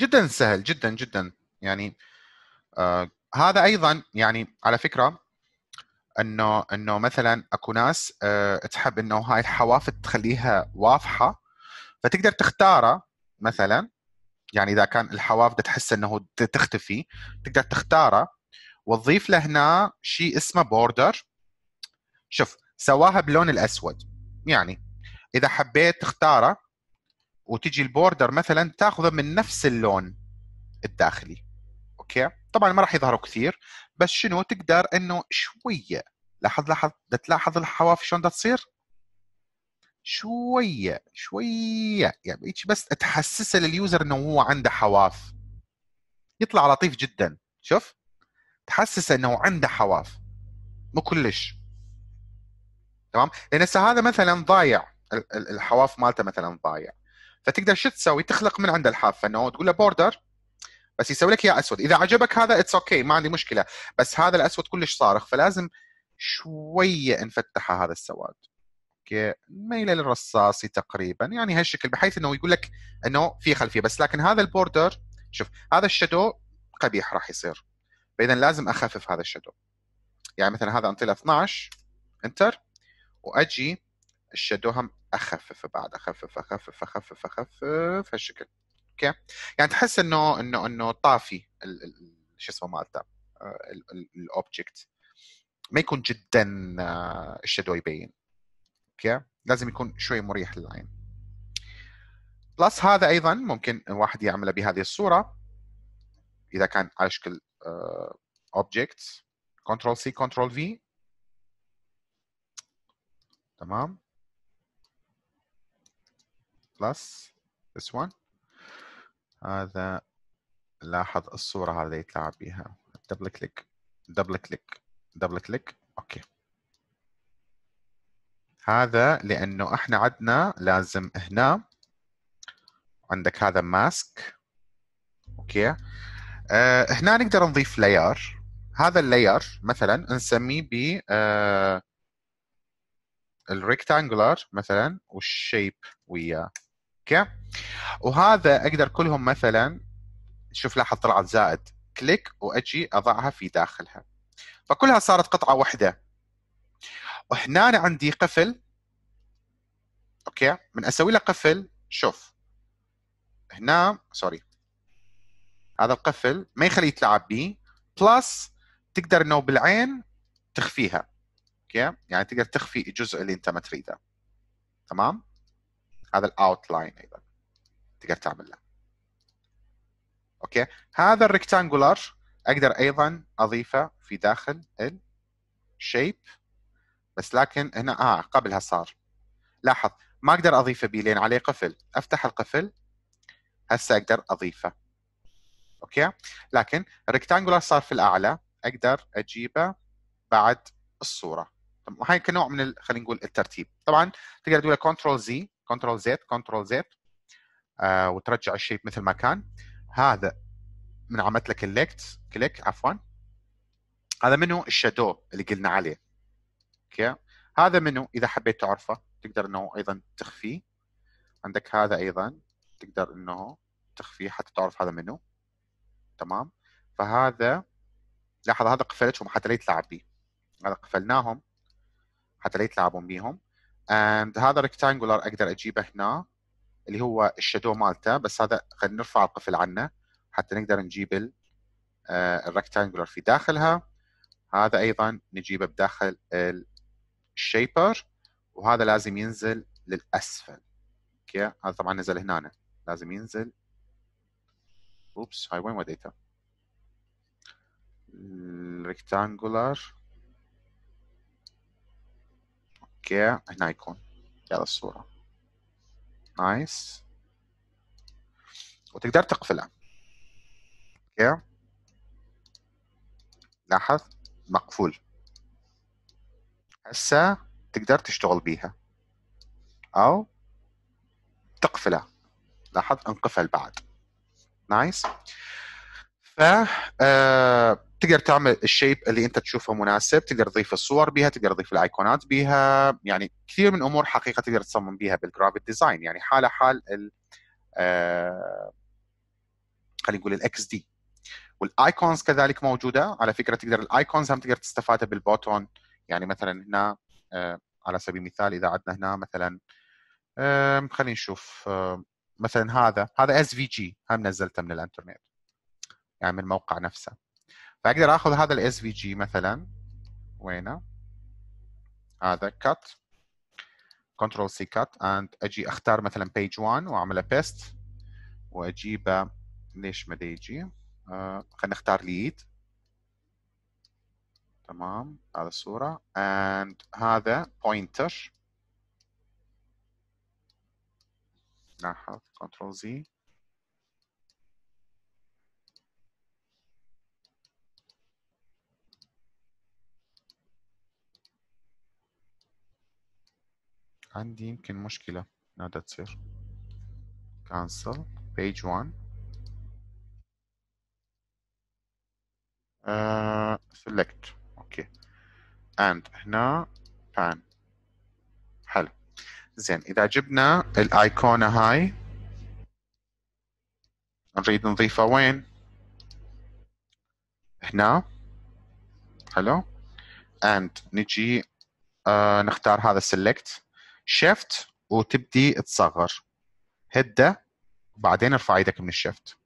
جدا سهل جدا جدا يعني آه هذا ايضا يعني على فكره انه انه مثلا اكو ناس أه تحب انه هاي الحواف تخليها واضحه فتقدر تختاره مثلا يعني اذا كان الحواف ده تحس انه تختفي تقدر تختاره وتضيف له هنا شيء اسمه بوردر شوف سواها بلون الاسود يعني اذا حبيت تختاره وتجي البوردر مثلا تاخذه من نفس اللون الداخلي اوكي طبعا ما راح يظهروا كثير بس شنو تقدر انه شويه لاحظ لاحظ تلاحظ الحواف شلون تصير شويه شويه يعني هيك بس تحسسه لليوزر انه هو عنده حواف يطلع لطيف جدا شوف تحسسه انه عنده حواف مو كلش تمام لان هسه هذا مثلا ضايع الحواف مالته مثلا ضايع فتقدر شو تسوي تخلق من عند الحافه انه تقول له بوردر بس يسوي لك اياه اسود اذا عجبك هذا اتس اوكي okay. ما عندي مشكله بس هذا الاسود كلش صارخ فلازم شويه نفتحه هذا السواد اوكي ميل للرصاصي تقريبا يعني هالشكل بحيث انه يقول لك انه في خلفيه بس لكن هذا البوردر شوف هذا الشادو قبيح راح يصير فاذا لازم اخفف هذا الشادو يعني مثلا هذا انطي 12 انتر واجي الشادو هم اخفف بعد اخفف اخفف اخفف اخفف هالشكل اوكي يعني تحس انه انه انه طافي شو اسمه مالته آه، الاوبجكت ما يكون جدا الشادو آه، يبين اوكي لازم يكون شوي مريح للعين بلس هذا ايضا ممكن الواحد يعمله بهذه الصوره اذا كان على شكل اوبجكت كنترول سي كنترول في تمام plus this one هذا لاحظ الصورة هذا يطلع بها دبل كليك دبل كليك دبل كليك اوكي هذا لانه احنا عندنا لازم هنا عندك هذا ماسك اوكي أه هنا نقدر نضيف لاير هذا اللاير مثلا نسميه ب آه، الريكتانجلر مثلا والشيب وياه اوكي وهذا اقدر كلهم مثلا شوف لاحظ طلعت زائد كليك واجي اضعها في داخلها فكلها صارت قطعه واحده وهنا عندي قفل اوكي من اسوي له قفل شوف هنا سوري هذا القفل ما يخليه يتلعب به بلس تقدر انه بالعين تخفيها اوكي يعني تقدر تخفي الجزء اللي انت ما تريده تمام هذا لاين ايضا تقدر تعمل له اوكي هذا الريكتانجولار اقدر ايضا اضيفه في داخل الشيب بس لكن هنا اه قبلها صار لاحظ ما اقدر اضيفه بي لان عليه قفل افتح القفل هسه اقدر اضيفه اوكي لكن الريكتانجولار صار في الاعلى اقدر اجيبه بعد الصوره هاي كنوع من خلينا نقول الترتيب طبعا تقدر تقول كنترول زي كنترول زد كنترول زد وترجع الشيب مثل ما كان هذا من عملت لك الليكت كليك عفوا هذا منو الشادو اللي قلنا عليه اوكي هذا منو اذا حبيت تعرفه تقدر انه ايضا تخفيه عندك هذا ايضا تقدر انه تخفيه حتى تعرف هذا منو تمام فهذا لاحظ هذا قفلتهم حتى لا يتلعب بيه هذا قفلناهم حتى لا يتلعبون بيهم اند هذا ريكتانجولار اقدر اجيبه هنا اللي هو الشادو مالته بس هذا خلينا نرفع القفل عنه حتى نقدر نجيب الريكتانجولار آه، في داخلها هذا ايضا نجيبه بداخل الشيبر وهذا لازم ينزل للاسفل اوكي هذا طبعا نزل هنا أنا. لازم ينزل اوبس هاي وين وديته الريكتانجولار اوكي هنا يكون كاع الصورة نايس وتقدر تقفلها اوكي لاحظ مقفول هسه تقدر تشتغل بيها أو تقفلها لاحظ انقفل بعد نايس ف آه تقدر تعمل الشيب اللي انت تشوفه مناسب تقدر تضيف الصور بيها تقدر تضيف الايقونات بيها يعني كثير من امور حقيقه تقدر تصمم بيها بالجرافيك ديزاين يعني حاله حال ال آه خلينا نقول الاكس دي والايكونز كذلك موجوده على فكره تقدر الايكونز هم تقدر تستفادها بالبوتون يعني مثلا هنا آه على سبيل المثال اذا عندنا هنا مثلا آه خلينا نشوف آه مثلا هذا هذا اس في جي هم نزلته من الانترنت يعني من الموقع نفسه فاقدر اخذ هذا الاس في جي مثلا وينه هذا كات كنترول سي كات اند اجي اختار مثلا بيج 1 واعمله بيست واجيبه ليش ما يجي آه، خلينا نختار ليد تمام هذا الصوره اند هذا بوينتر لاحظ كنترول زي عندي يمكن مشكلة نادى تصير cancel page 1 آه، select اوكي okay. and هنا pan حلو زين اذا جبنا الايقونة هاي نريد نضيفها وين هنا حلو and نجي uh, نختار هذا select شيفت وتبدي تصغر هدة بعدين ارفع ايدك من الشيفت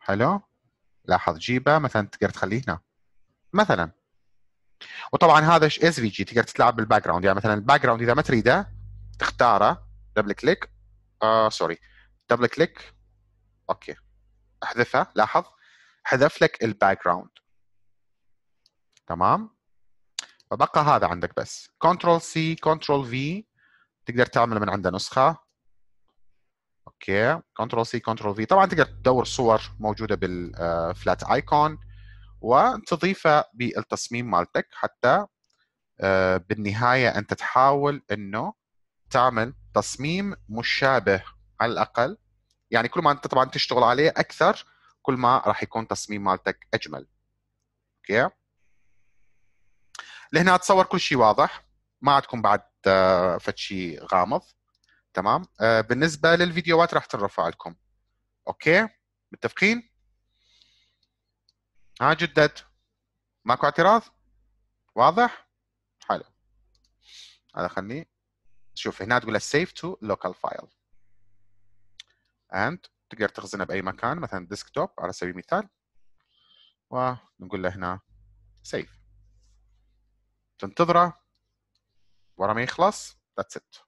حلو لاحظ جيبه مثلا تقدر تخليه هنا مثلا وطبعا هذا اس في جي تقدر تلعب بالباك جراوند يعني مثلا الباك جراوند اذا ما تريده تختاره دبل كليك آه سوري دبل كليك اوكي احذفها لاحظ حذف لك الباك جراوند تمام فبقى هذا عندك بس كنترول سي كنترول في تقدر تعمل من عندها نسخه اوكي كنترول سي كنترول في طبعا تقدر تدور صور موجوده بالفلات ايكون آه، وتضيفها بالتصميم مالتك حتى آه، بالنهايه انت تحاول انه تعمل تصميم مشابه على الاقل يعني كل ما انت طبعا تشتغل عليه اكثر كل ما راح يكون تصميم مالتك اجمل اوكي لهنا اتصور كل شيء واضح ما عندكم بعد فتشي غامض تمام آه، بالنسبه للفيديوهات راح تنرفع لكم اوكي متفقين ها جدد ماكو اعتراض واضح حلو هذا خلني شوف هنا تقول save to local file and تقدر تخزنها باي مكان مثلا ديسكتوب على سبيل المثال ونقول له هنا save تنتظره ورا ما يخلص that's it